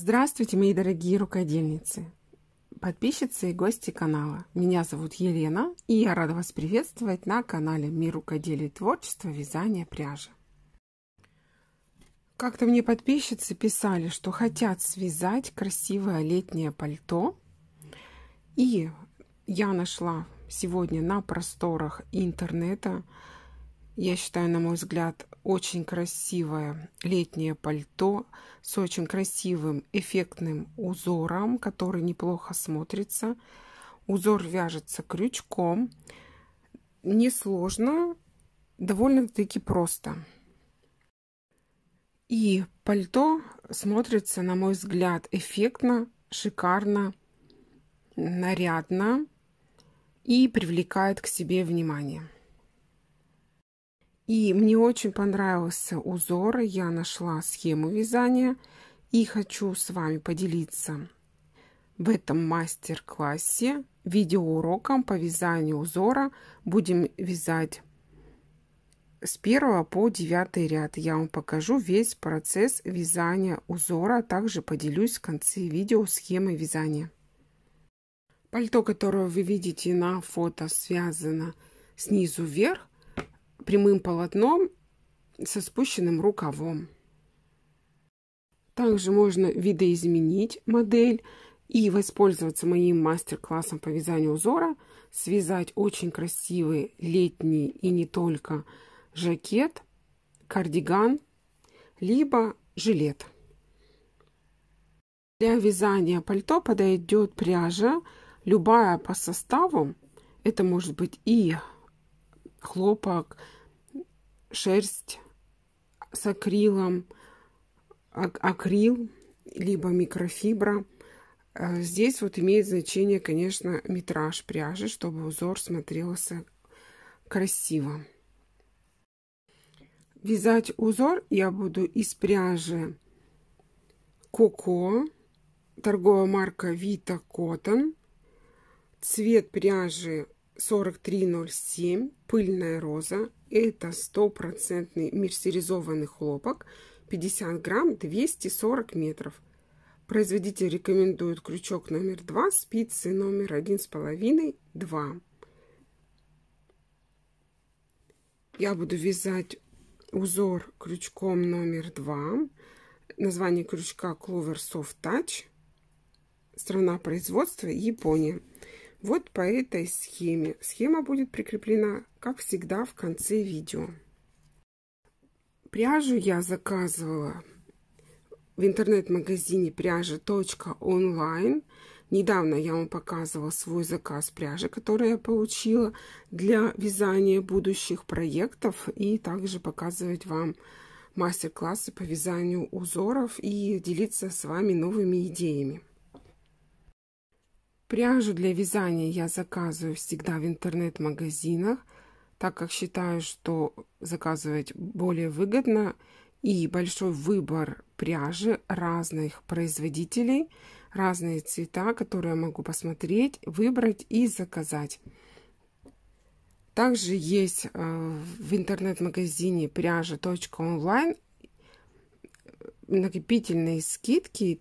Здравствуйте, мои дорогие рукодельницы, подписчицы и гости канала. Меня зовут Елена, и я рада вас приветствовать на канале Мир рукоделия, творчества, вязания, пряжи. Как-то мне подписчицы писали, что хотят связать красивое летнее пальто. И я нашла сегодня на просторах интернета я считаю, на мой взгляд, очень красивое летнее пальто с очень красивым эффектным узором, который неплохо смотрится. Узор вяжется крючком. Несложно, довольно-таки просто. И пальто смотрится, на мой взгляд, эффектно, шикарно, нарядно и привлекает к себе внимание. И мне очень понравился узор, я нашла схему вязания и хочу с вами поделиться в этом мастер-классе видеоуроком по вязанию узора. Будем вязать с 1 по 9 ряд. Я вам покажу весь процесс вязания узора, а также поделюсь в конце видео схемой вязания. Пальто, которое вы видите на фото, связано снизу вверх, прямым полотном со спущенным рукавом. Также можно видоизменить модель и воспользоваться моим мастер-классом по вязанию узора, связать очень красивый летний и не только жакет, кардиган, либо жилет. Для вязания пальто подойдет пряжа, любая по составу. Это может быть и хлопок, шерсть с акрилом, акрил, либо микрофибра. Э, здесь вот имеет значение, конечно, метраж пряжи, чтобы узор смотрелся красиво. Вязать узор я буду из пряжи Коко, торговая марка Vita Cotton. Цвет пряжи 4307 пыльная роза. Это стопроцентный мерсеризованный хлопок. 50 грамм 240 метров. Производитель рекомендует крючок номер 2, спицы номер 1,5, 2. Я буду вязать узор крючком номер 2. Название крючка Clover Soft Touch. Страна производства Япония. Вот по этой схеме. Схема будет прикреплена, как всегда, в конце видео. Пряжу я заказывала в интернет-магазине пряжа.онлайн. Недавно я вам показывала свой заказ пряжи, который я получила для вязания будущих проектов. И также показывать вам мастер-классы по вязанию узоров и делиться с вами новыми идеями. Пряжу для вязания я заказываю всегда в интернет-магазинах, так как считаю, что заказывать более выгодно и большой выбор пряжи разных производителей, разные цвета, которые я могу посмотреть, выбрать и заказать. Также есть э, в интернет-магазине пряжа.онлайн накопительные скидки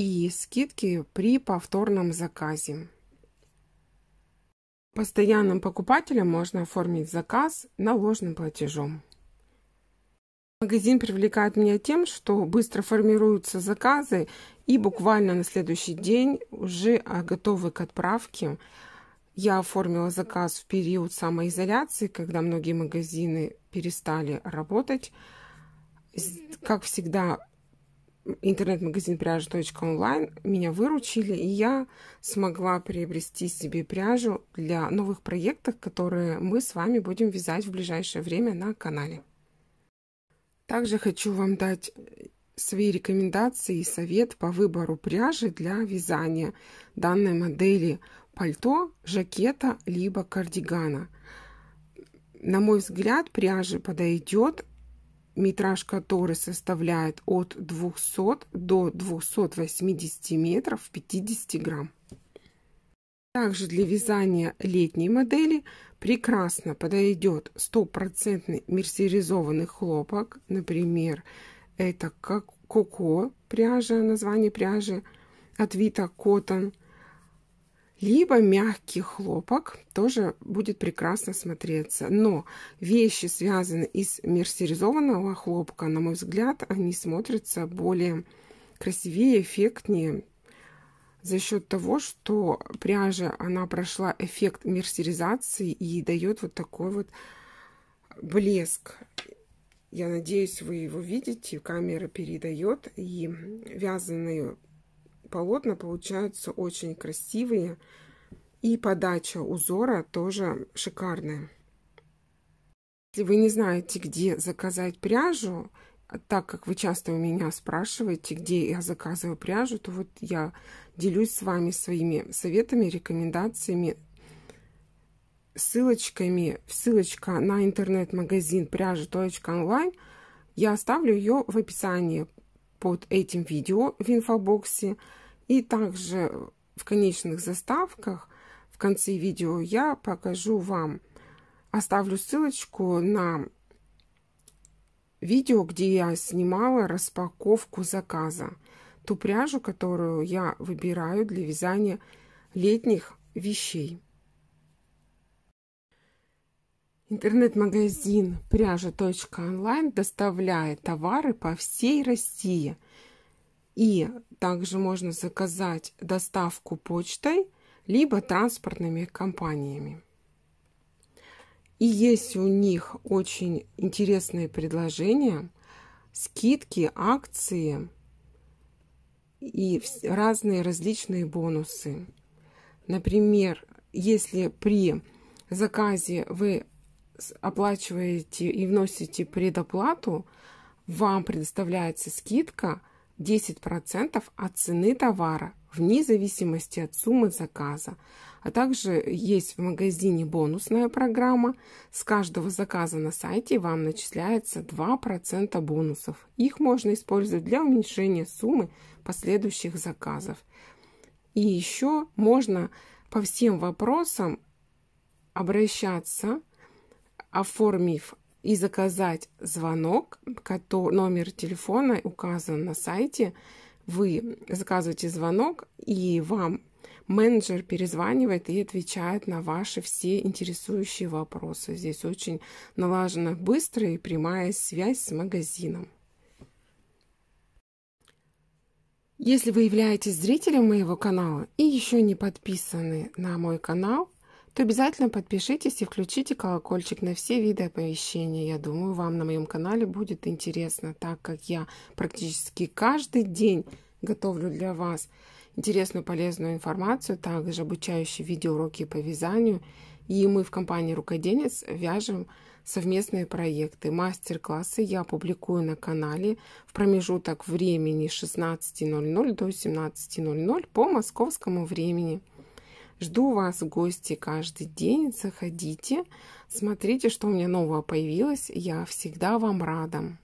и скидки при повторном заказе. Постоянным покупателям можно оформить заказ наложным платежом. Магазин привлекает меня тем, что быстро формируются заказы и буквально на следующий день уже а, готовы к отправке. Я оформила заказ в период самоизоляции, когда многие магазины перестали работать. Как всегда, интернет-магазин пряжа.онлайн меня выручили, и я смогла приобрести себе пряжу для новых проектов, которые мы с вами будем вязать в ближайшее время на канале. Также хочу вам дать свои рекомендации и совет по выбору пряжи для вязания данной модели пальто, жакета либо кардигана. На мой взгляд, пряжа подойдет метраж который составляет от 200 до 280 метров 50 грамм. Также для вязания летней модели прекрасно подойдет стопроцентный мерсеризованный хлопок, например, это как коко пряжа, название пряжи от Vita Cotton – либо мягкий хлопок тоже будет прекрасно смотреться. Но вещи связанные из мерсеризованного хлопка, на мой взгляд, они смотрятся более красивее, эффектнее за счет того, что пряжа, она прошла эффект мерсеризации и дает вот такой вот блеск. Я надеюсь, вы его видите, камера передает, и вязаную полотна получаются очень красивые. И подача узора тоже шикарная. Если вы не знаете, где заказать пряжу, так как вы часто у меня спрашиваете, где я заказываю пряжу, то вот я делюсь с вами своими советами, рекомендациями, ссылочками. Ссылочка на интернет-магазин пряжа.онлайн. Я оставлю ее в описании под этим видео в инфобоксе. И также в конечных заставках в конце видео я покажу вам, оставлю ссылочку на видео, где я снимала распаковку заказа. Ту пряжу, которую я выбираю для вязания летних вещей. Интернет-магазин пряжа.онлайн доставляет товары по всей России – и также можно заказать доставку почтой, либо транспортными компаниями. И есть у них очень интересные предложения, скидки, акции и разные различные бонусы. Например, если при заказе вы оплачиваете и вносите предоплату, вам предоставляется скидка 10% от цены товара вне зависимости от суммы заказа. А также есть в магазине бонусная программа. С каждого заказа на сайте вам начисляется 2% бонусов. Их можно использовать для уменьшения суммы последующих заказов. И еще можно по всем вопросам обращаться, оформив и заказать звонок, номер телефона указан на сайте. Вы заказываете звонок, и вам менеджер перезванивает и отвечает на ваши все интересующие вопросы. Здесь очень налажена быстрая и прямая связь с магазином. Если вы являетесь зрителем моего канала и еще не подписаны на мой канал, то обязательно подпишитесь и включите колокольчик на все виды оповещения. Я думаю, вам на моем канале будет интересно, так как я практически каждый день готовлю для вас интересную полезную информацию, также обучающие видеоуроки по вязанию. И мы в компании «Рукоденец» вяжем совместные проекты. Мастер-классы я публикую на канале в промежуток времени 16.00 до 17.00 по московскому времени. Жду вас в гости каждый день. Заходите, смотрите, что у меня нового появилось. Я всегда вам рада.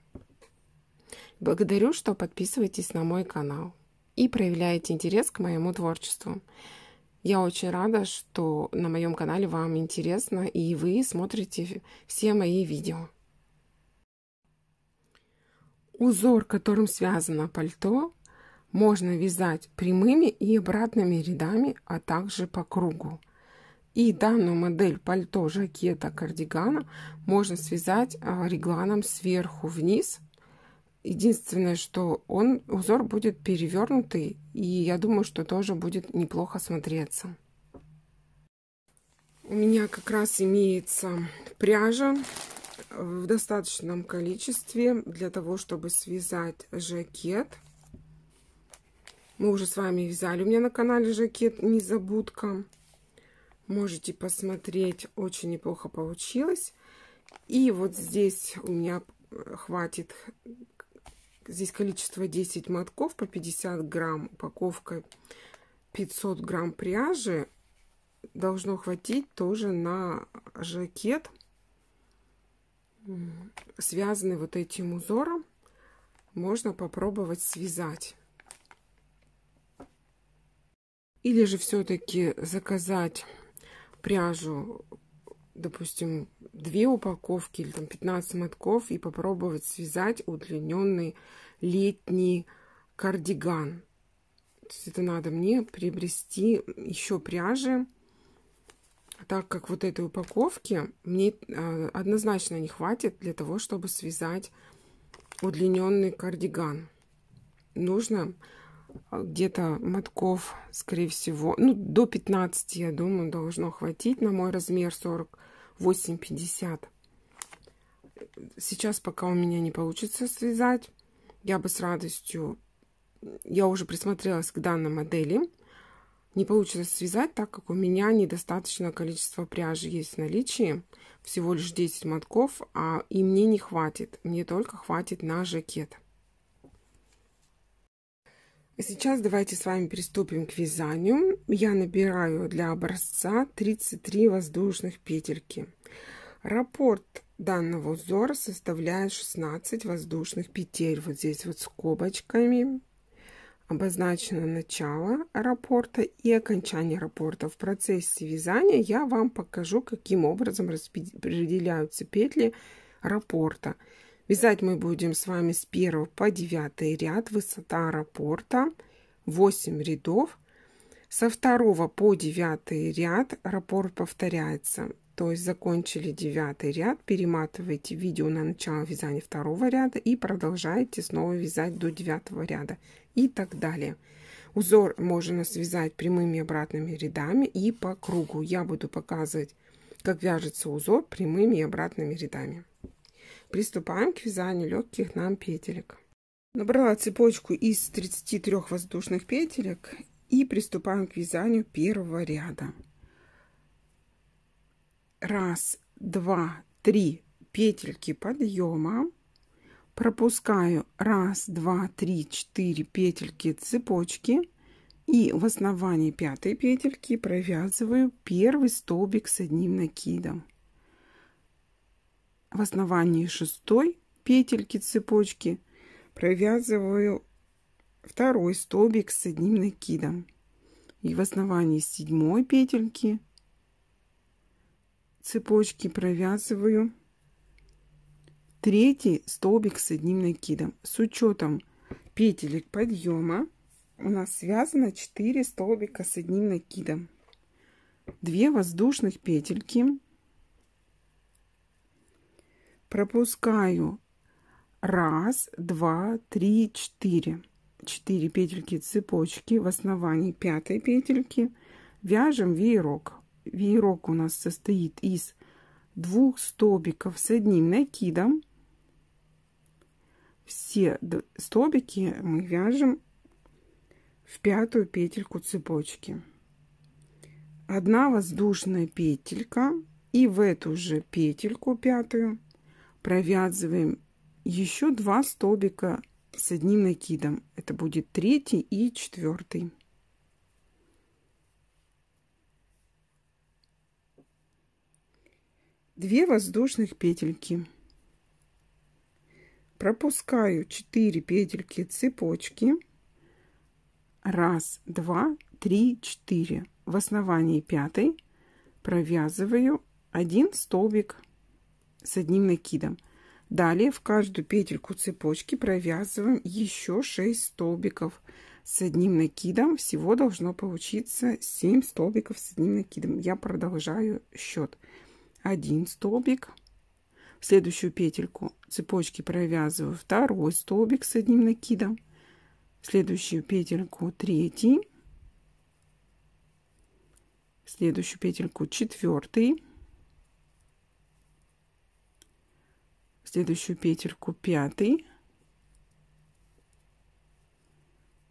Благодарю, что подписываетесь на мой канал и проявляете интерес к моему творчеству. Я очень рада, что на моем канале вам интересно и вы смотрите все мои видео. Узор, которым связано пальто, можно вязать прямыми и обратными рядами, а также по кругу. И данную модель пальто, жакета, кардигана можно связать а, регланом сверху вниз. Единственное, что он, узор будет перевернутый, и я думаю, что тоже будет неплохо смотреться. У меня как раз имеется пряжа э, в достаточном количестве для того, чтобы связать жакет. Мы уже с вами вязали. У меня на канале жакет Незабудка. Можете посмотреть. Очень неплохо получилось. И вот здесь у меня хватит здесь количество 10 мотков по 50 грамм упаковка 500 грамм пряжи должно хватить тоже на жакет связанный вот этим узором можно попробовать связать или же все-таки заказать пряжу, допустим, две упаковки или там 15 мотков и попробовать связать удлиненный летний кардиган. То есть это надо мне приобрести еще пряжи, а так как вот этой упаковки мне а, однозначно не хватит для того, чтобы связать удлиненный кардиган. Нужно а, где-то мотков, скорее всего, ну, до 15, я думаю, должно хватить на мой размер 48-50. Сейчас пока у меня не получится связать, я бы с радостью, я уже присмотрелась к данной модели, не получится связать, так как у меня недостаточное количество пряжи есть в наличии, всего лишь 10 мотков, а и мне не хватит, мне только хватит на жакет. Сейчас давайте с вами приступим к вязанию. Я набираю для образца 33 воздушных петельки. Раппорт данного узора составляет 16 воздушных петель. Вот здесь вот скобочками обозначено начало раппорта и окончание раппорта. В процессе вязания я вам покажу, каким образом распределяются петли раппорта. Вязать мы будем с вами с 1 по 9 ряд, высота рапорта 8 рядов. Со 2 по 9 ряд раппорт повторяется, то есть закончили 9 ряд, перематываете видео на начало вязания второго ряда и продолжаете снова вязать до 9 ряда и так далее. Узор можно связать прямыми обратными рядами и по кругу. Я буду показывать, как вяжется узор прямыми и обратными рядами. Приступаем к вязанию легких нам петелек. Набрала цепочку из 33 воздушных петелек и приступаем к вязанию первого ряда. Раз, два, три петельки подъема. Пропускаю раз, два, три, четыре петельки цепочки. И в основании пятой петельки провязываю первый столбик с одним накидом в основании шестой петельки цепочки провязываю второй столбик с одним накидом и в основании седьмой петельки цепочки провязываю третий столбик с одним накидом с учетом петелек подъема у нас связано 4 столбика с одним накидом 2 воздушных петельки пропускаю раз, два, три, четыре. Четыре петельки цепочки в основании пятой петельки. Вяжем веерок. Веерок у нас состоит из двух столбиков с одним накидом. Все столбики мы вяжем в пятую петельку цепочки. Одна воздушная петелька и в эту же петельку пятую провязываем еще два столбика с одним накидом. Это будет третий и четвертый. Две воздушных петельки. Пропускаю 4 петельки цепочки. Раз, два, три, четыре. В основании пятой провязываю один столбик с одним накидом. Далее в каждую петельку цепочки провязываем еще 6 столбиков с одним накидом. Всего должно получиться 7 столбиков с одним накидом. Я продолжаю счет. Один столбик. В следующую петельку цепочки провязываю второй столбик с одним накидом. В следующую петельку третий. В следующую петельку четвертый следующую петельку пятый,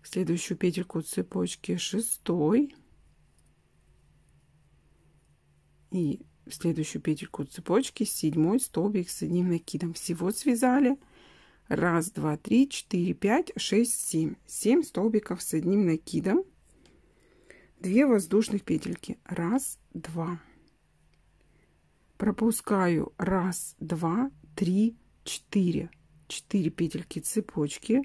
в следующую петельку цепочки шестой и в следующую петельку цепочки седьмой столбик с одним накидом. Всего связали раз, два, три, четыре, пять, шесть, семь. Семь столбиков с одним накидом. Две воздушных петельки. Раз, два пропускаю раз, два, 3, 4. 4 петельки цепочки.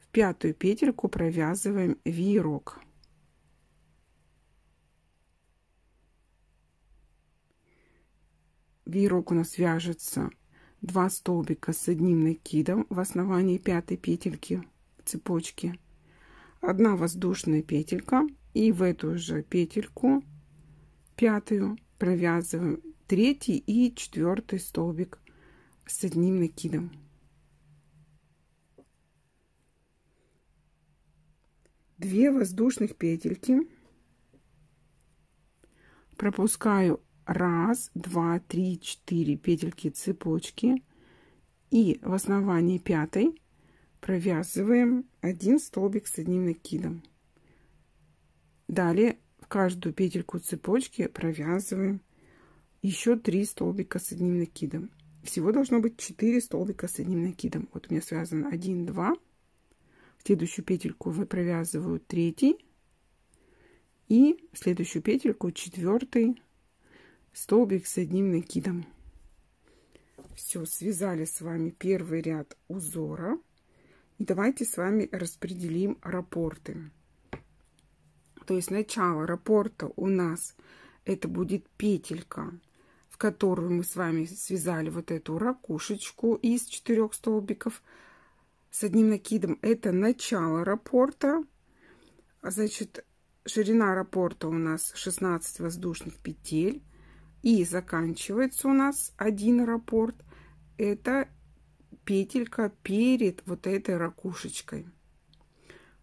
В пятую петельку провязываем веерок. Веерок у нас вяжется 2 столбика с одним накидом в основании пятой петельки цепочки. Одна воздушная петелька и в эту же петельку пятую провязываем третий и четвертый столбик с одним накидом. Две воздушных петельки. Пропускаю раз, два, три, четыре петельки цепочки. И в основании пятой провязываем один столбик с одним накидом. Далее в каждую петельку цепочки провязываем еще 3 столбика с одним накидом. Всего должно быть 4 столбика с одним накидом. Вот у меня связано 1, 2. В следующую петельку вы провязываю 3 и в следующую петельку 4 столбик с одним накидом. Все, связали с вами первый ряд узора. И давайте с вами распределим рапорты. То есть начало рапорта у нас это будет петелька которую мы с вами связали вот эту ракушечку из четырех столбиков с одним накидом. Это начало рапорта. Значит, ширина рапорта у нас 16 воздушных петель. И заканчивается у нас один рапорт Это петелька перед вот этой ракушечкой.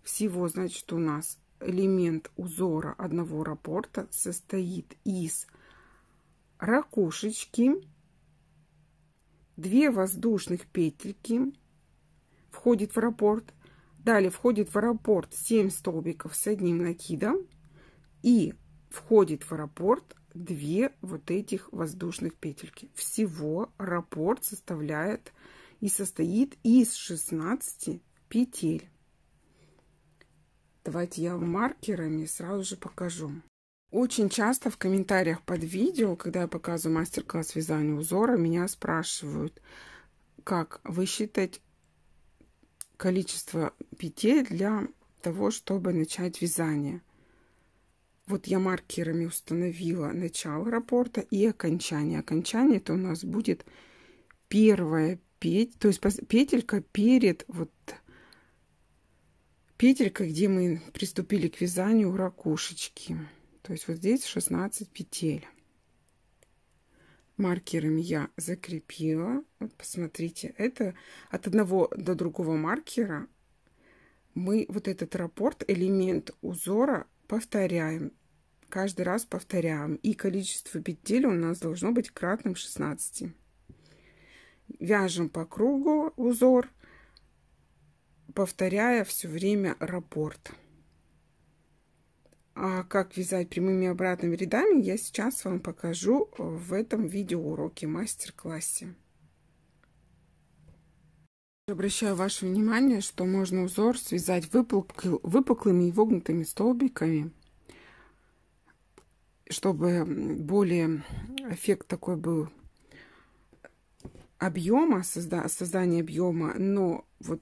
Всего, значит, у нас элемент узора одного рапорта состоит из ракушечки, две воздушных петельки, входит в раппорт. Далее входит в раппорт 7 столбиков с одним накидом и входит в раппорт две вот этих воздушных петельки. Всего раппорт составляет и состоит из 16 петель. Давайте я маркерами сразу же покажу. Очень часто в комментариях под видео, когда я показываю мастер-класс вязания узора, меня спрашивают, как высчитать количество петель для того, чтобы начать вязание. Вот я маркерами установила начало рапорта и окончание. Окончание это у нас будет первая петель, то есть петелька перед вот петелька, где мы приступили к вязанию ракушечки. То есть вот здесь 16 петель. Маркерами я закрепила. Вот посмотрите, это от одного до другого маркера мы вот этот раппорт, элемент узора повторяем. Каждый раз повторяем. И количество петель у нас должно быть кратным 16. Вяжем по кругу узор, повторяя все время раппорт. А как вязать прямыми обратными рядами, я сейчас вам покажу э, в этом видеоуроке, мастер-классе. Обращаю ваше внимание, что можно узор связать выпуклыми и вогнутыми столбиками, чтобы более эффект такой был объема, созда создание объема, но вот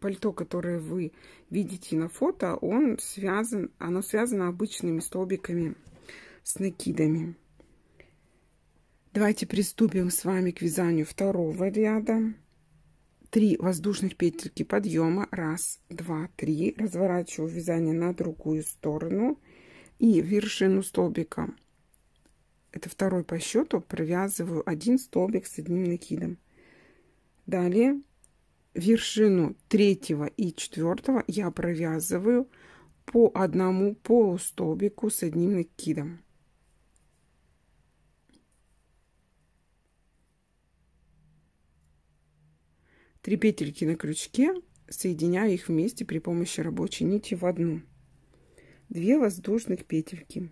пальто, которое вы видите на фото, он связан, оно связано обычными столбиками с накидами. Давайте приступим с вами к вязанию второго ряда. Три воздушных петельки подъема. раз, два, три. Разворачиваю вязание на другую сторону и вершину столбика это второй по счету, провязываю один столбик с одним накидом. Далее вершину третьего и четвертого я провязываю по одному полустолбику с одним накидом. Три петельки на крючке, соединяю их вместе при помощи рабочей нити в одну. Две воздушных петельки.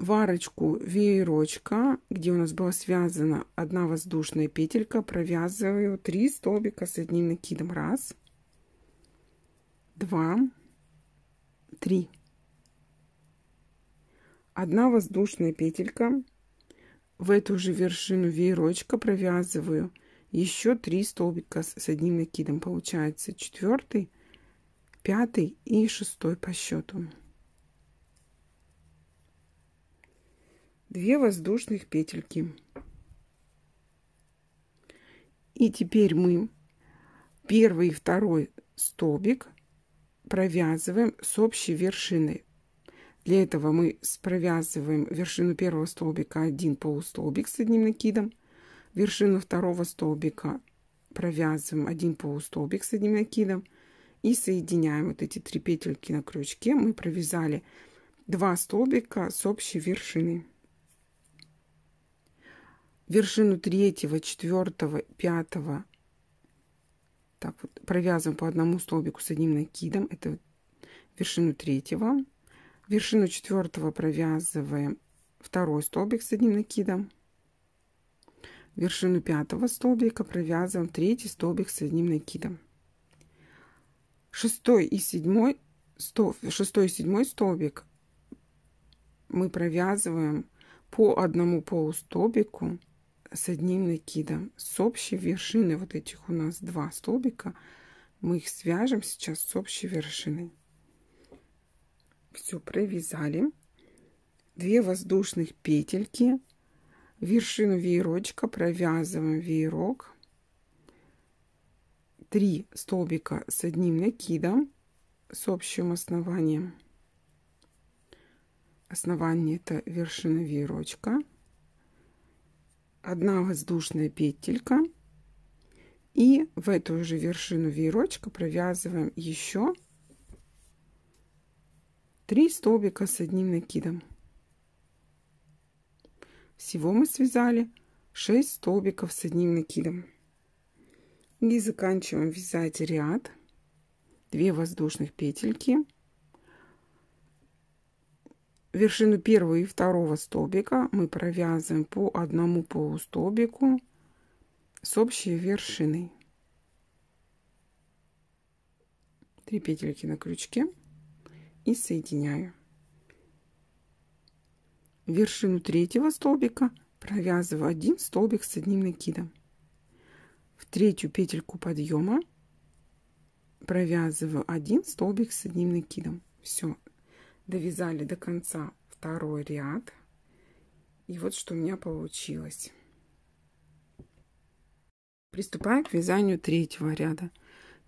варочку веерочка, где у нас была связана одна воздушная петелька, провязываю 3 столбика с одним накидом. Раз, два, три. Одна воздушная петелька. В эту же вершину веерочка провязываю еще 3 столбика с одним накидом. Получается четвертый, пятый и шестой по счету. 2 воздушных петельки. И теперь мы первый и второй столбик провязываем с общей вершины. Для этого мы провязываем вершину первого столбика один полустолбик с одним накидом, вершину второго столбика провязываем один полустолбик с одним накидом и соединяем вот эти три петельки на крючке. Мы провязали два столбика с общей вершины вершину третьего, четвертого, пятого. Так вот, провязываем по одному столбику с одним накидом. Это вершину третьего. Вершину четвертого провязываем второй столбик с одним накидом. Вершину пятого столбика провязываем третий столбик с одним накидом. Шестой и седьмой, стол, шестой и седьмой столбик мы провязываем по одному полустолбику с одним накидом. С общей вершины вот этих у нас два столбика. Мы их свяжем сейчас с общей вершиной Все провязали. Две воздушных петельки. Вершину веерочка провязываем веерок. Три столбика с одним накидом с общим основанием. Основание это вершина веерочка одна воздушная петелька. И в эту же вершину веерочка провязываем еще три столбика с одним накидом. Всего мы связали 6 столбиков с одним накидом. И заканчиваем вязать ряд 2 воздушных петельки вершину первого и второго столбика мы провязываем по одному полустолбику с общей вершиной, Три петельки на крючке и соединяю. Вершину третьего столбика провязываю один столбик с одним накидом. В третью петельку подъема провязываю один столбик с одним накидом. Все, довязали до конца второй ряд. И вот что у меня получилось. Приступаю к вязанию третьего ряда.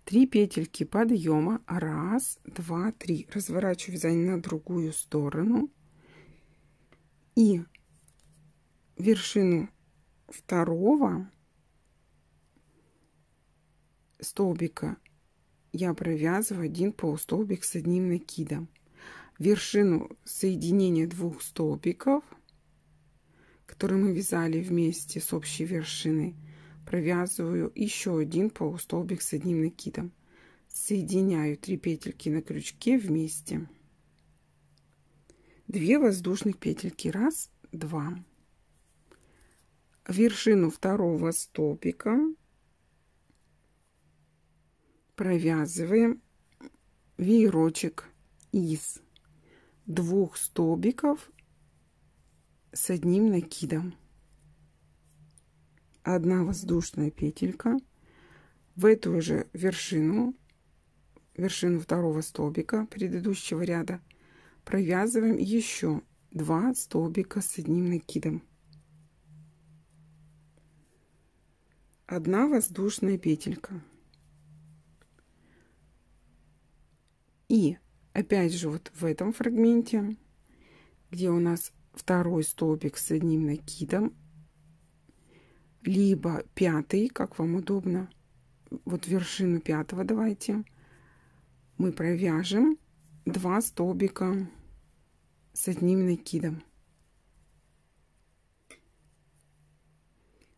Три петельки подъема. раз, два, три. Разворачиваю вязание на другую сторону. И вершину второго столбика я провязываю один полустолбик с одним накидом вершину соединения двух столбиков, которые мы вязали вместе с общей вершины, провязываю еще один полустолбик с одним накидом. Соединяю 3 петельки на крючке вместе. 2 воздушных петельки. раз, два. Вершину второго столбика провязываем веерочек из двух столбиков с одним накидом. Одна воздушная петелька. В эту же вершину, вершину второго столбика предыдущего ряда, провязываем еще два столбика с одним накидом. Одна воздушная петелька. И опять же вот в этом фрагменте, где у нас второй столбик с одним накидом, либо пятый, как вам удобно, вот вершину пятого давайте, мы провяжем два столбика с одним накидом.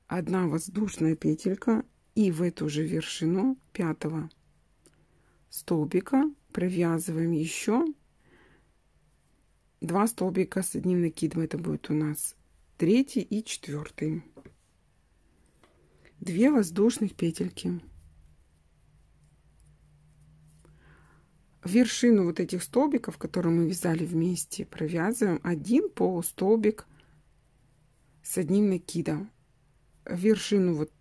Одна воздушная петелька и в эту же вершину пятого столбика, провязываем еще 2 столбика с одним накидом. Это будет у нас третий и четвертый. 2 воздушных петельки. вершину вот этих столбиков, которые мы вязали вместе, провязываем один полустолбик с одним накидом. Вершину вот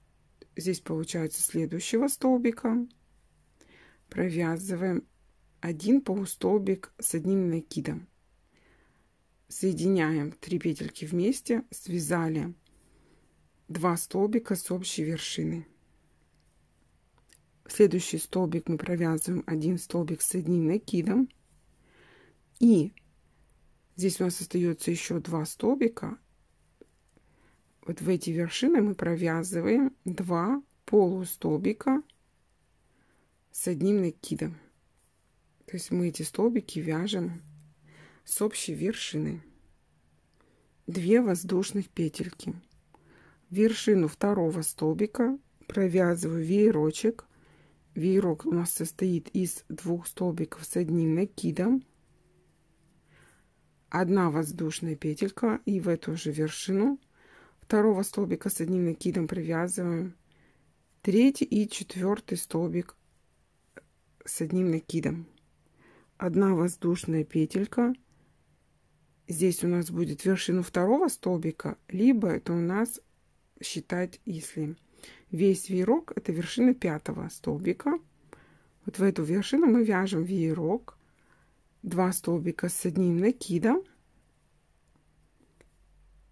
здесь получается следующего столбика провязываем один полустолбик с одним накидом соединяем 3 петельки вместе связали 2 столбика с общей вершины в следующий столбик мы провязываем один столбик с одним накидом и здесь у нас остается еще два столбика вот в эти вершины мы провязываем 2 полустолбика с одним накидом. То есть мы эти столбики вяжем с общей вершины. две воздушных петельки. Вершину второго столбика провязываю веерочек. Веерок у нас состоит из двух столбиков с одним накидом. Одна воздушная петелька и в эту же вершину второго столбика с одним накидом привязываем третий и четвертый столбик с одним накидом. Одна воздушная петелька. Здесь у нас будет вершину второго столбика, либо это у нас считать, если весь веерок это вершина пятого столбика. Вот в эту вершину мы вяжем веерок, два столбика с одним накидом,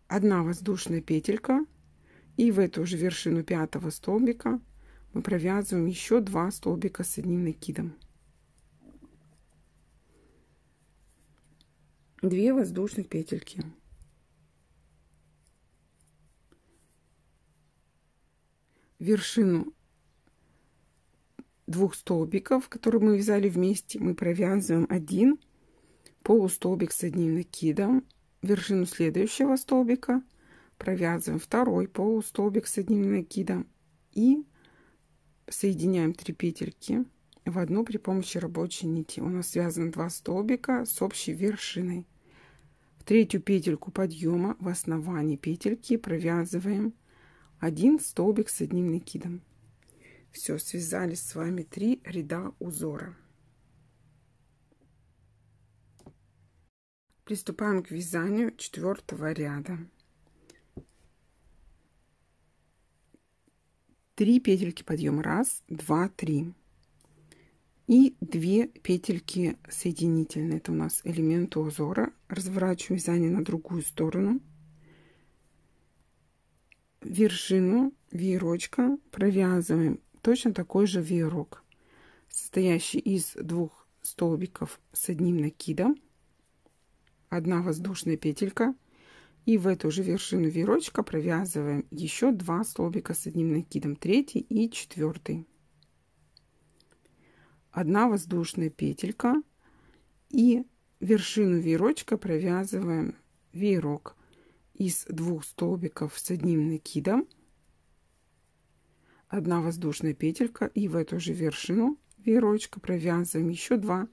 одна воздушная петелька и в эту же вершину пятого столбика мы провязываем еще два столбика с одним накидом. Две воздушных петельки. Вершину двух столбиков, которые мы вязали вместе, мы провязываем один полустолбик с одним накидом, вершину следующего столбика провязываем второй полустолбик с одним накидом и соединяем три петельки в одну при помощи рабочей нити. У нас связаны два столбика с общей вершиной. В третью петельку подъема в основании петельки провязываем один столбик с одним накидом. Все, связали с вами три ряда узора. Приступаем к вязанию четвертого ряда. 3 петельки подъема 1 2 3 и 2 петельки соединительные это у нас элементы узора разворачиваем вязание на другую сторону вершину веерочка провязываем точно такой же веерок состоящий из двух столбиков с одним накидом одна воздушная петелька и в эту же вершину веерочка провязываем еще два столбика с одним накидом, третий и четвертый. Одна воздушная петелька и вершину веерочка провязываем веерок из двух столбиков с одним накидом, одна воздушная петелька и в эту же вершину веерочка провязываем еще два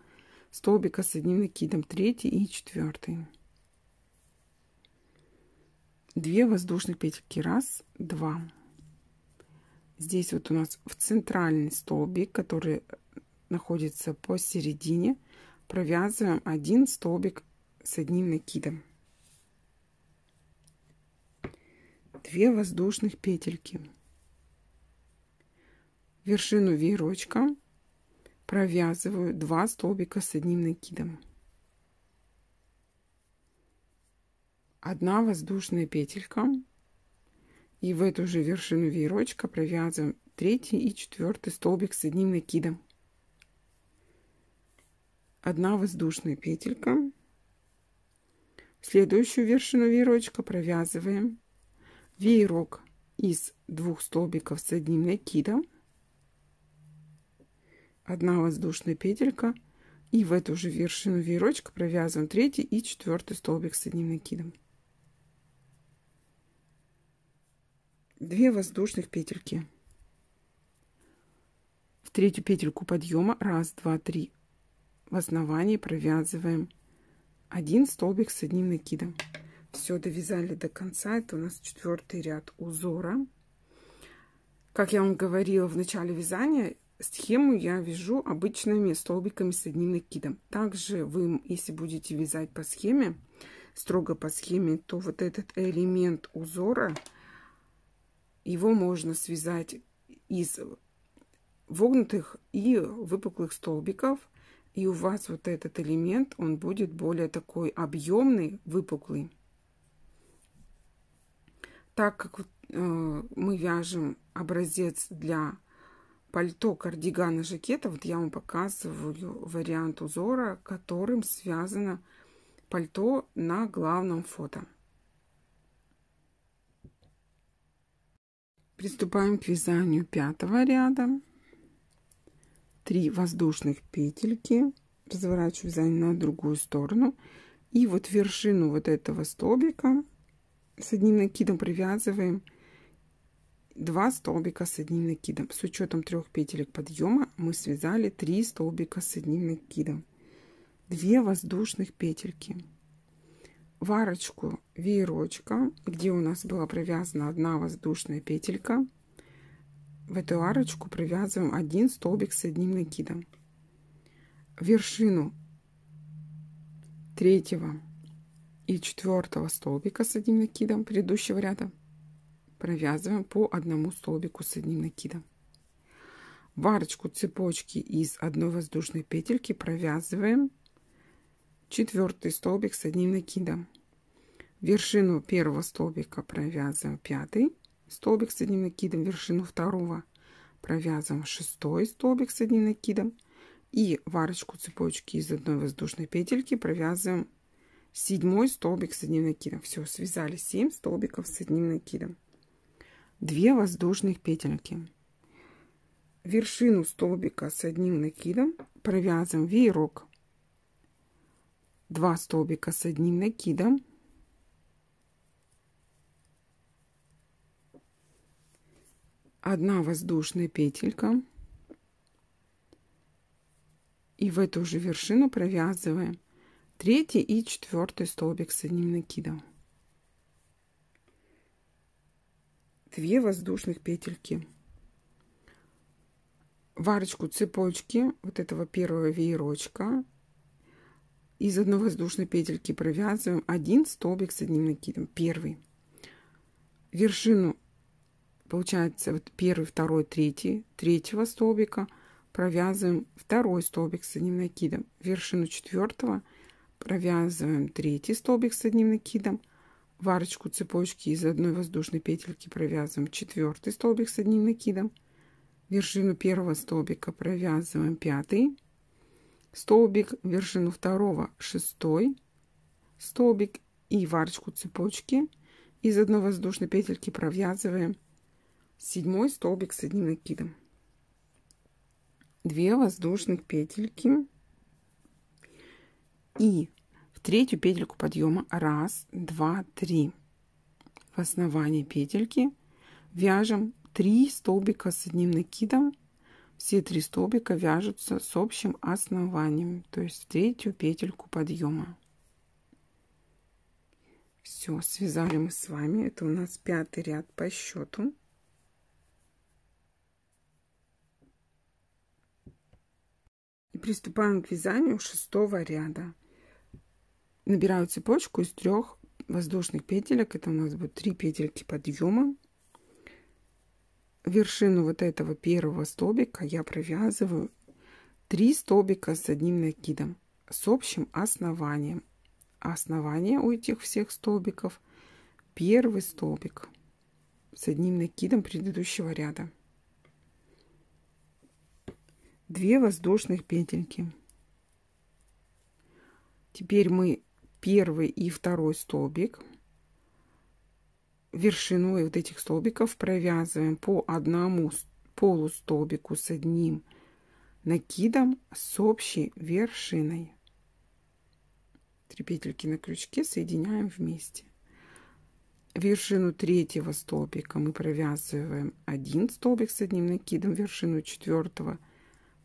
столбика с одним накидом, третий и четвертый. 2 воздушных петельки. Раз, два. Здесь вот у нас в центральный столбик, который находится посередине, провязываем один столбик с одним накидом. 2 воздушных петельки. Вершину веерочка провязываю 2 столбика с одним накидом. одна воздушная петелька, и в эту же вершину веерочка провязываем третий и четвертый столбик с одним накидом. Одна воздушная петелька. Следующую вершину веерочка провязываем веерок из двух столбиков с одним накидом. Одна воздушная петелька. И в эту же вершину веерочка провязываем третий и четвертый столбик с одним накидом. 2 воздушных петельки. В третью петельку подъема 1, 2, 3 в основании провязываем один столбик с одним накидом. Все довязали до конца. Это у нас четвертый ряд узора. Как я вам говорила в начале вязания, схему я вяжу обычными столбиками с одним накидом. Также вы, если будете вязать по схеме, строго по схеме, то вот этот элемент узора – его можно связать из вогнутых и выпуклых столбиков. И у вас вот этот элемент, он будет более такой объемный, выпуклый. Так как э, мы вяжем образец для пальто, кардигана, жакета, вот я вам показываю вариант узора, которым связано пальто на главном фото. Приступаем к вязанию пятого ряда. 3 воздушных петельки. Разворачиваю вязание на другую сторону. И вот вершину вот этого столбика с одним накидом привязываем 2 столбика с одним накидом. С учетом трех петелек подъема мы связали 3 столбика с одним накидом. 2 воздушных петельки. В арочку веерочка, где у нас была провязана одна воздушная петелька. В эту арочку провязываем один столбик с одним накидом. Вершину третьего и четвертого столбика с одним накидом предыдущего ряда провязываем по одному столбику с одним накидом. В арочку цепочки из одной воздушной петельки провязываем четвертый столбик с одним накидом вершину первого столбика провязываем пятый столбик с одним накидом, вершину второго провязываем шестой столбик с одним накидом и в арочку цепочки из одной воздушной петельки провязываем седьмой столбик с одним накидом. Все, связали 7 столбиков с одним накидом. 2 воздушных петельки. Вершину столбика с одним накидом провязываем веерок. 2 столбика с одним накидом одна воздушная петелька. И в эту же вершину провязываем третий и четвертый столбик с одним накидом. Две воздушных петельки. варочку цепочки вот этого первого веерочка из одной воздушной петельки провязываем один столбик с одним накидом. Первый. Вершину Получается, вот первый, второй, третий, третьего столбика провязываем второй столбик с одним накидом, вершину четвертого провязываем третий столбик с одним накидом, Варочку цепочки из одной воздушной петельки провязываем четвертый столбик с одним накидом, вершину первого столбика провязываем пятый столбик, вершину второго шестой столбик и варочку цепочки из одной воздушной петельки провязываем седьмой столбик с одним накидом 2 воздушных петельки и в третью петельку подъема 1 2 3 в основании петельки вяжем 3 столбика с одним накидом все три столбика вяжутся с общим основанием то есть в третью петельку подъема все связали мы с вами это у нас пятый ряд по счету И приступаем к вязанию шестого ряда. Набираю цепочку из трех воздушных петелек. Это у нас будет три петельки подъема. Вершину вот этого первого столбика я провязываю три столбика с одним накидом, с общим основанием. Основание у этих всех столбиков первый столбик с одним накидом предыдущего ряда. 2 воздушных петельки. Теперь мы первый и второй столбик вершиной вот этих столбиков провязываем по одному полустолбику с одним накидом с общей вершиной. Три петельки на крючке соединяем вместе. Вершину третьего столбика мы провязываем один столбик с одним накидом, вершину четвертого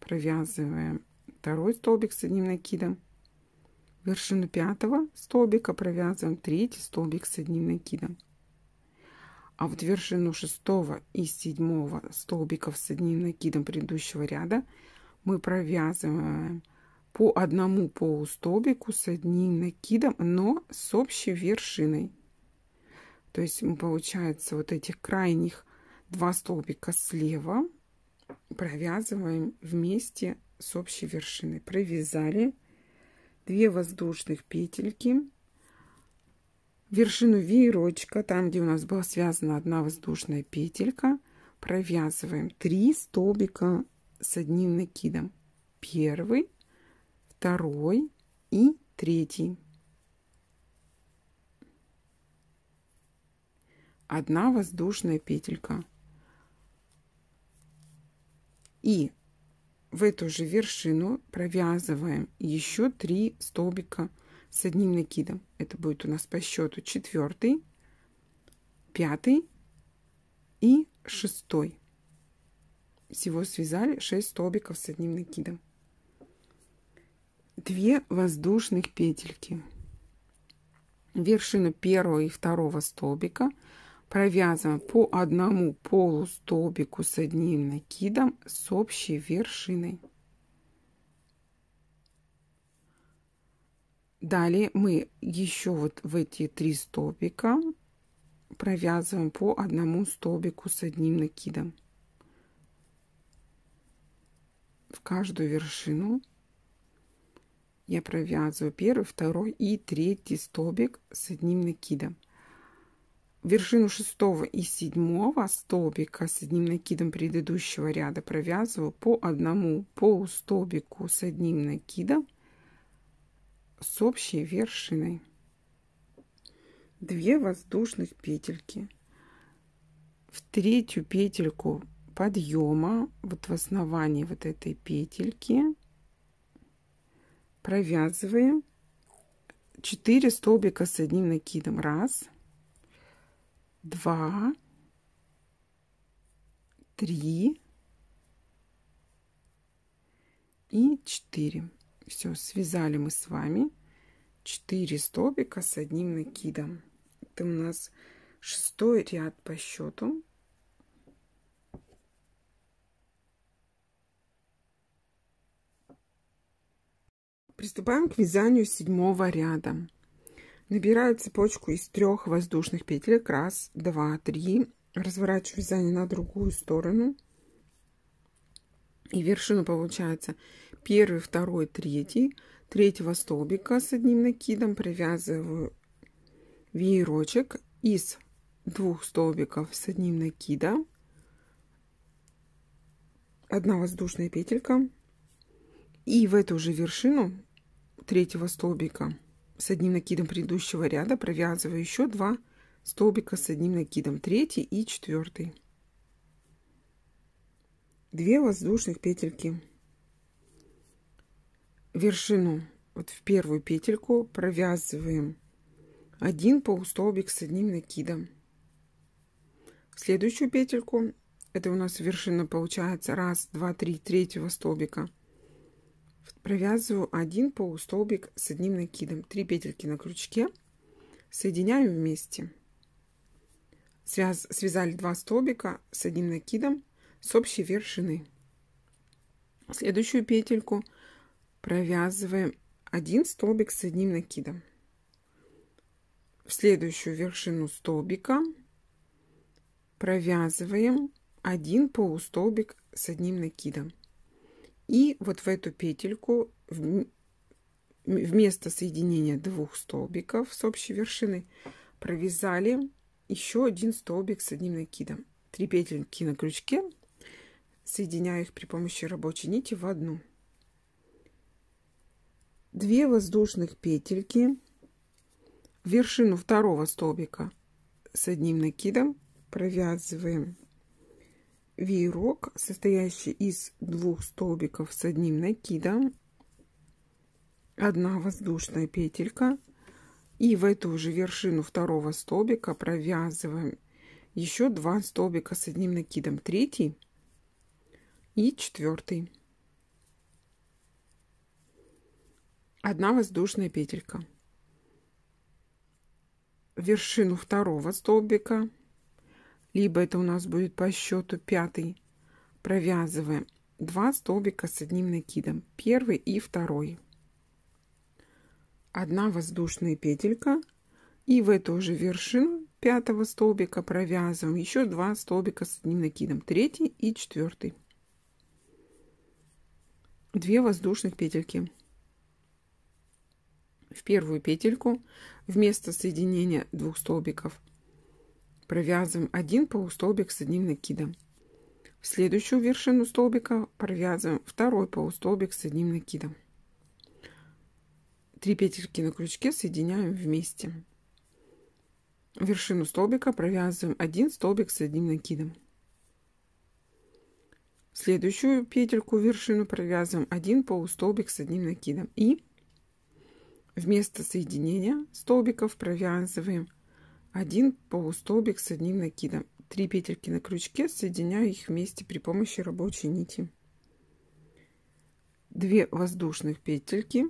провязываем второй столбик с одним накидом вершину пятого столбика провязываем третий столбик с одним накидом а вот вершину шестого и седьмого столбиков с одним накидом предыдущего ряда мы провязываем по одному полустолбику с одним накидом но с общей вершиной то есть получается вот этих крайних два столбика слева провязываем вместе с общей вершиной. Провязали 2 воздушных петельки, вершину веерочка, там, где у нас была связана одна воздушная петелька, провязываем 3 столбика с одним накидом. Первый, второй и третий. Одна воздушная петелька и в эту же вершину провязываем еще 3 столбика с одним накидом. Это будет у нас по счету четвертый, пятый и шестой. Всего связали 6 столбиков с одним накидом. 2 воздушных петельки. Вершину первого и второго столбика – провязываем по одному полустолбику с одним накидом с общей вершиной. Далее мы еще вот в эти три столбика провязываем по одному столбику с одним накидом. В каждую вершину я провязываю первый, второй и третий столбик с одним накидом вершину шестого и седьмого столбика с одним накидом предыдущего ряда провязываю по одному полустолбику с одним накидом с общей вершиной. Две воздушных петельки. В третью петельку подъема, вот в основании вот этой петельки, провязываем 4 столбика с одним накидом. Раз, два, три и четыре. Все, связали мы с вами четыре столбика с одним накидом. Это у нас шестой ряд по счету. Приступаем к вязанию седьмого ряда. Набираю цепочку из трех воздушных петель: Раз, два, три. Разворачиваю вязание на другую сторону. И вершину получается первый, второй, третий. Третьего столбика с одним накидом привязываю веерочек из двух столбиков с одним накидом. Одна воздушная петелька. И в эту же вершину третьего столбика с одним накидом предыдущего ряда провязываю еще два столбика с одним накидом, третий и четвертый. Две воздушных петельки. Вершину вот в первую петельку провязываем один полустолбик с одним накидом. В следующую петельку, это у нас вершина получается 1, 2, 3 третьего столбика – провязываю один полустолбик с одним накидом 3 петельки на крючке соединяем вместе Связ, связали 2 столбика с одним накидом с общей вершины следующую петельку провязываем один столбик с одним накидом в следующую вершину столбика провязываем один полустолбик с одним накидом и вот в эту петельку вместо соединения двух столбиков с общей вершины провязали еще один столбик с одним накидом. Три петельки на крючке, соединяя их при помощи рабочей нити в одну. Две воздушных петельки в вершину второго столбика с одним накидом провязываем веерок, состоящий из двух столбиков с одним накидом, одна воздушная петелька и в эту же вершину второго столбика провязываем еще два столбика с одним накидом, третий и четвертый. Одна воздушная петелька. В вершину второго столбика либо это у нас будет по счету пятый, провязываем 2 столбика с одним накидом, первый и второй. Одна воздушная петелька и в эту же вершину пятого столбика провязываем еще 2 столбика с одним накидом, третий и четвертый. 2 воздушных петельки. В первую петельку вместо соединения двух столбиков – провязываем один полустолбик с одним накидом. В следующую вершину столбика провязываем второй полустолбик с одним накидом. Три петельки на крючке соединяем вместе. В вершину столбика провязываем один столбик с одним накидом. В следующую петельку вершину провязываем один полустолбик с одним накидом и вместо соединения столбиков провязываем 1 полустолбик с одним накидом. 3 петельки на крючке, соединяю их вместе при помощи рабочей нити. 2 воздушных петельки.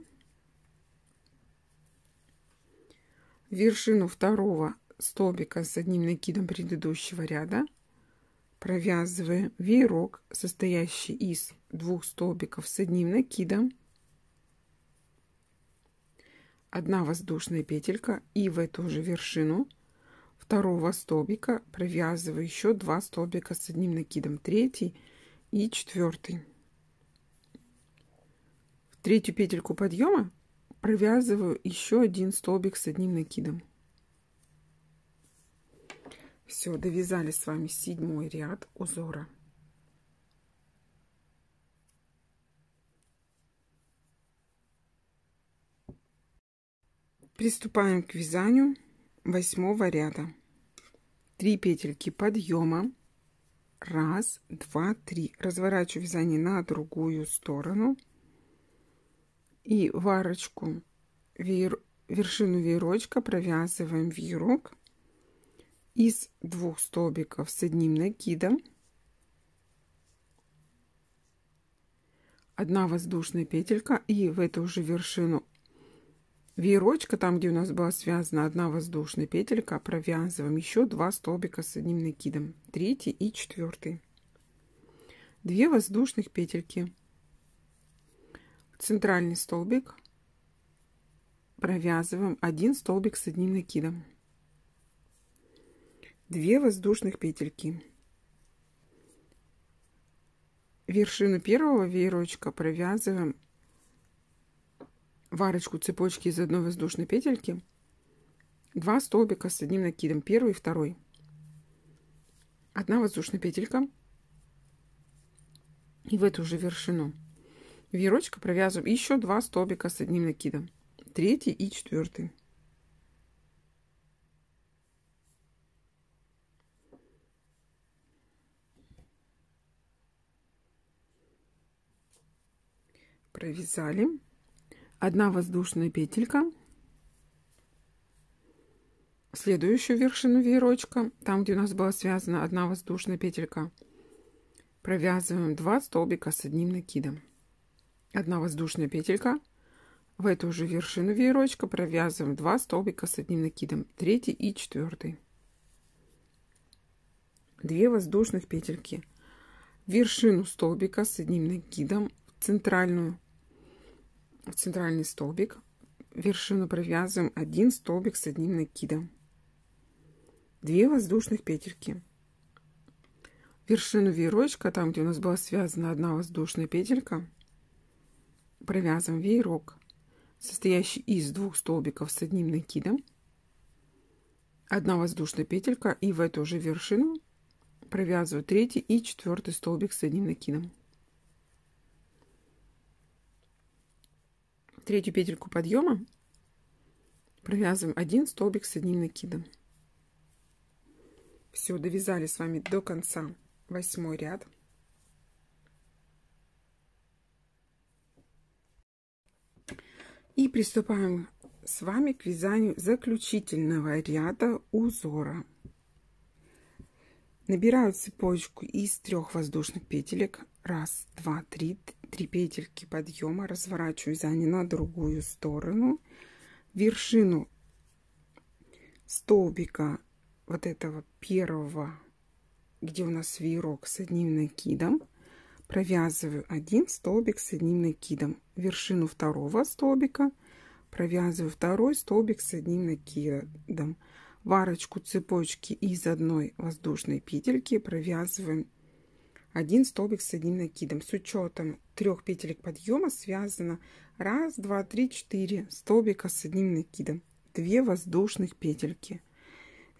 Вершину второго столбика с одним накидом предыдущего ряда провязываем веерок, состоящий из двух столбиков с одним накидом, 1 воздушная петелька и в эту же вершину – второго столбика провязываю еще два столбика с одним накидом третий и четвертый в третью петельку подъема провязываю еще один столбик с одним накидом все довязали с вами седьмой ряд узора приступаем к вязанию восьмого ряда. 3 петельки подъема. Раз, два, три. Разворачиваю вязание на другую сторону. И в веер, вершину веерочка провязываем веерок из двух столбиков с одним накидом. Одна воздушная петелька и в эту же вершину Веерочка, там, где у нас была связана одна воздушная петелька, а провязываем еще два столбика с одним накидом. Третий и четвертый. Две воздушных петельки. Центральный столбик провязываем один столбик с одним накидом. Две воздушных петельки. Вершину первого веерочка провязываем варочку цепочки из одной воздушной петельки, два столбика с одним накидом, первый и второй, одна воздушная петелька, и в эту же вершину веерочка провязываем еще два столбика с одним накидом, третий и четвертый. провязали одна воздушная петелька, следующую вершину веерочка, там, где у нас была связана одна воздушная петелька, провязываем 2 столбика с одним накидом. одна воздушная петелька, в эту же вершину веерочка провязываем 2 столбика с одним накидом, 3 и 4. 2 воздушных петельки, вершину столбика с одним накидом, в центральную в центральный столбик, вершину провязываем один столбик с одним накидом, две воздушных петельки, вершину веерочка, там где у нас была связана одна воздушная петелька, провязываем веерок, состоящий из двух столбиков с одним накидом, одна воздушная петелька и в эту же вершину провязываю третий и четвертый столбик с одним накидом. третью петельку подъема провязываем один столбик с одним накидом. Все, довязали с вами до конца восьмой ряд. И приступаем с вами к вязанию заключительного ряда узора. Набираю цепочку из трех воздушных петелек. Раз, два, три, три петельки подъема разворачиваю вязание на другую сторону вершину столбика вот этого первого где у нас веерок с одним накидом провязываю один столбик с одним накидом вершину второго столбика провязываю второй столбик с одним накидом в арочку цепочки из одной воздушной петельки провязываем один столбик с одним накидом. С учетом трех петелек подъема связано 1, 2, 3, 4 столбика с одним накидом, 2 воздушных петельки.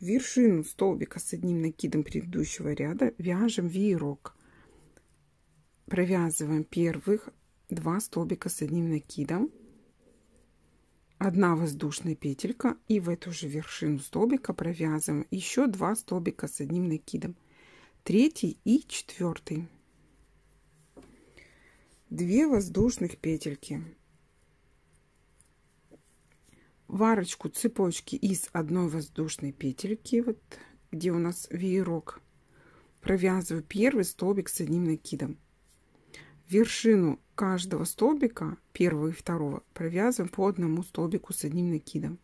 вершину столбика с одним накидом предыдущего ряда вяжем веерок. Провязываем первых два столбика с одним накидом, одна воздушная петелька и в эту же вершину столбика провязываем еще два столбика с одним накидом третий и четвертый. Две воздушных петельки. В арочку цепочки из одной воздушной петельки, вот где у нас веерок, провязываю первый столбик с одним накидом. Вершину каждого столбика, первого и второго, провязываем по одному столбику с одним накидом.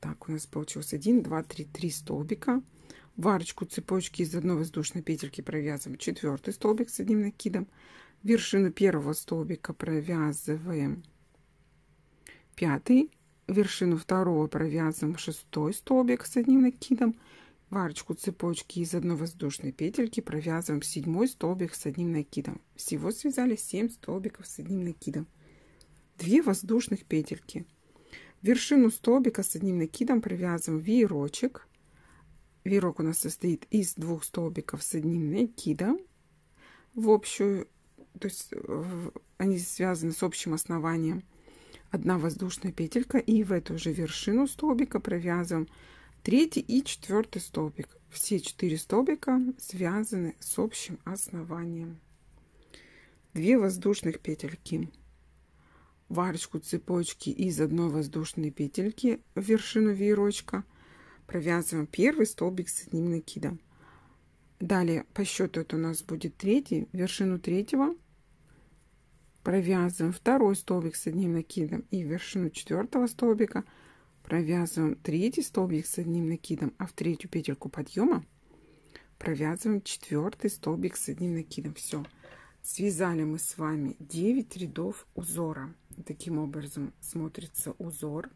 Так, у нас получилось 1, 2, 3, 3 столбика в арочку цепочки из одной воздушной петельки провязываем четвертый столбик с одним накидом, вершину первого столбика провязываем пятый, вершину второго провязываем шестой столбик с одним накидом, в арочку цепочки из одной воздушной петельки провязываем седьмой столбик с одним накидом. Всего связали 7 столбиков с одним накидом. 2 воздушных петельки. вершину столбика с одним накидом провязываем веерочек Вирок у нас состоит из двух столбиков с одним накидом в общую, то есть э, они связаны с общим основанием. Одна воздушная петелька и в эту же вершину столбика провязываем третий и четвертый столбик. Все четыре столбика связаны с общим основанием. Две воздушных петельки в арочку цепочки из одной воздушной петельки в вершину веерочка – провязываем первый столбик с одним накидом далее по счету это у нас будет третий вершину третьего провязываем второй столбик с одним накидом и вершину четвертого столбика провязываем третий столбик с одним накидом а в третью петельку подъема провязываем четвертый столбик с одним накидом все связали мы с вами 9 рядов узора таким образом смотрится узор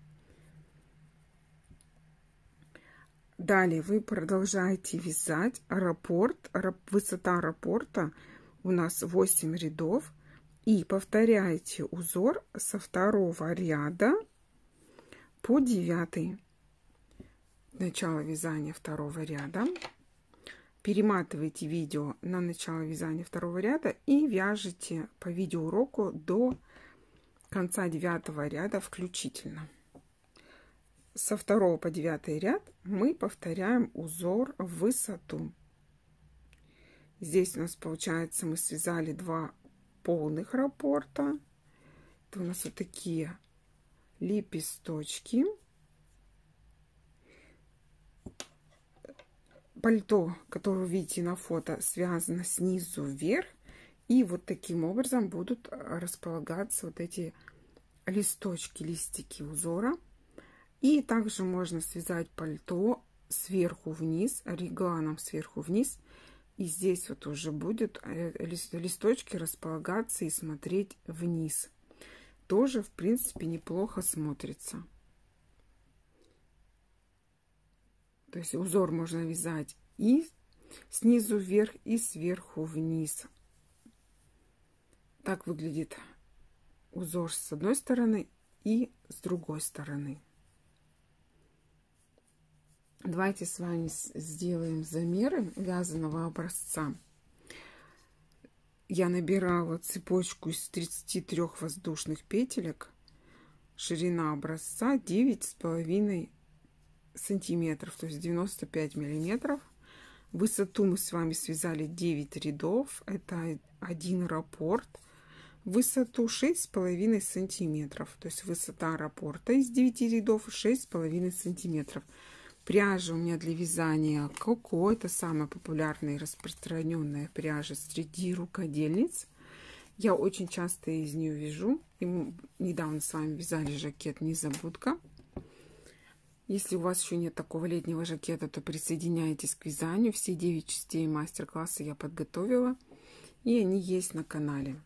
Далее вы продолжаете вязать раппорт, высота раппорта у нас 8 рядов и повторяете узор со второго ряда по девятый. Начало вязания второго ряда. Перематывайте видео на начало вязания второго ряда и вяжите по видеоуроку до конца девятого ряда включительно. Со второго по девятый ряд мы повторяем узор в высоту. Здесь у нас получается мы связали два полных рапорта. Это у нас вот такие лепесточки. Пальто, которое вы видите на фото, связано снизу вверх. И вот таким образом будут располагаться вот эти листочки, листики узора. И также можно связать пальто сверху вниз, ориганом сверху вниз. И здесь вот уже будут э, листочки располагаться и смотреть вниз. Тоже, в принципе, неплохо смотрится. То есть узор можно вязать и снизу вверх, и сверху вниз. Так выглядит узор с одной стороны и с другой стороны. Давайте с вами сделаем замеры вязаного образца. Я набирала цепочку из 33 воздушных петелек. Ширина образца 9,5 сантиметров, то есть 95 миллиметров. Высоту мы с вами связали 9 рядов, это один рапорт. Высоту 6,5 сантиметров, то есть высота раппорта из 9 рядов 6,5 сантиметров. Пряжа у меня для вязания Коко. Это самая популярная и распространенная пряжа среди рукодельниц. Я очень часто из нее вяжу. И мы недавно с вами вязали жакет «Незабудка». Если у вас еще нет такого летнего жакета, то присоединяйтесь к вязанию. Все 9 частей мастер-класса я подготовила. И они есть на канале.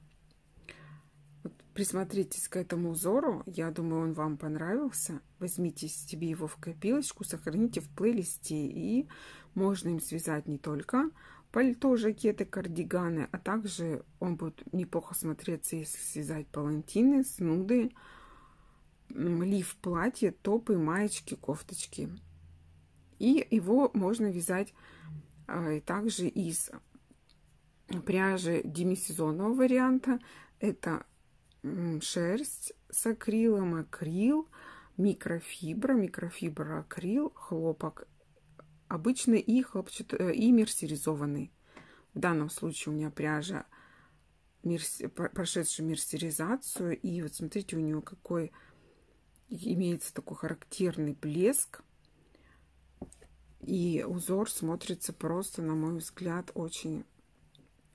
Присмотритесь к этому узору, я думаю, он вам понравился. Возьмите себе его в копилочку, сохраните в плейлисте, и можно им связать не только пальто, жакеты, кардиганы, а также он будет неплохо смотреться, если связать палантины, снуды, лиф, платье, топы, маечки, кофточки. И его можно вязать а, также из пряжи демисезонного варианта. Это шерсть с акрилом, акрил, микрофибра, микрофибра, акрил, хлопок обычно и, хлопчат, э, и мерсеризованный. В данном случае у меня пряжа, мерс, прошедшая мерсеризацию. И вот смотрите, у нее какой имеется такой характерный блеск. И узор смотрится просто, на мой взгляд, очень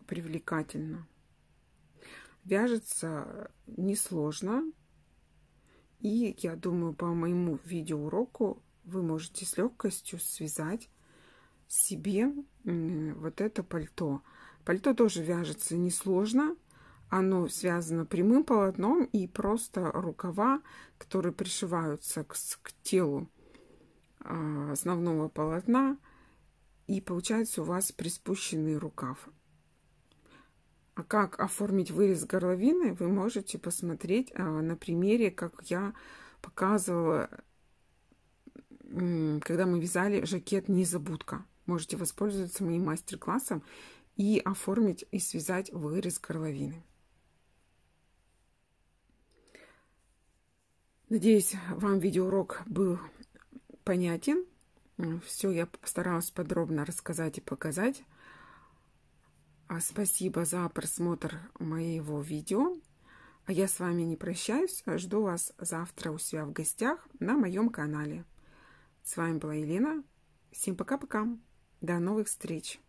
привлекательно. Вяжется несложно. И я думаю, по моему видеоуроку вы можете с легкостью связать себе вот это пальто. Пальто тоже вяжется несложно. Оно связано прямым полотном и просто рукава, которые пришиваются к, к телу а, основного полотна. И получается у вас приспущенный рукав как оформить вырез горловины, вы можете посмотреть а, на примере, как я показывала, когда мы вязали жакет «Незабудка». Можете воспользоваться моим мастер-классом и оформить и связать вырез горловины. Надеюсь, вам видеоурок был понятен. Все я постаралась подробно рассказать и показать. А, спасибо за просмотр моего видео. А Я с вами не прощаюсь. Жду вас завтра у себя в гостях на моем канале. С вами была Елена. Всем пока-пока. До новых встреч.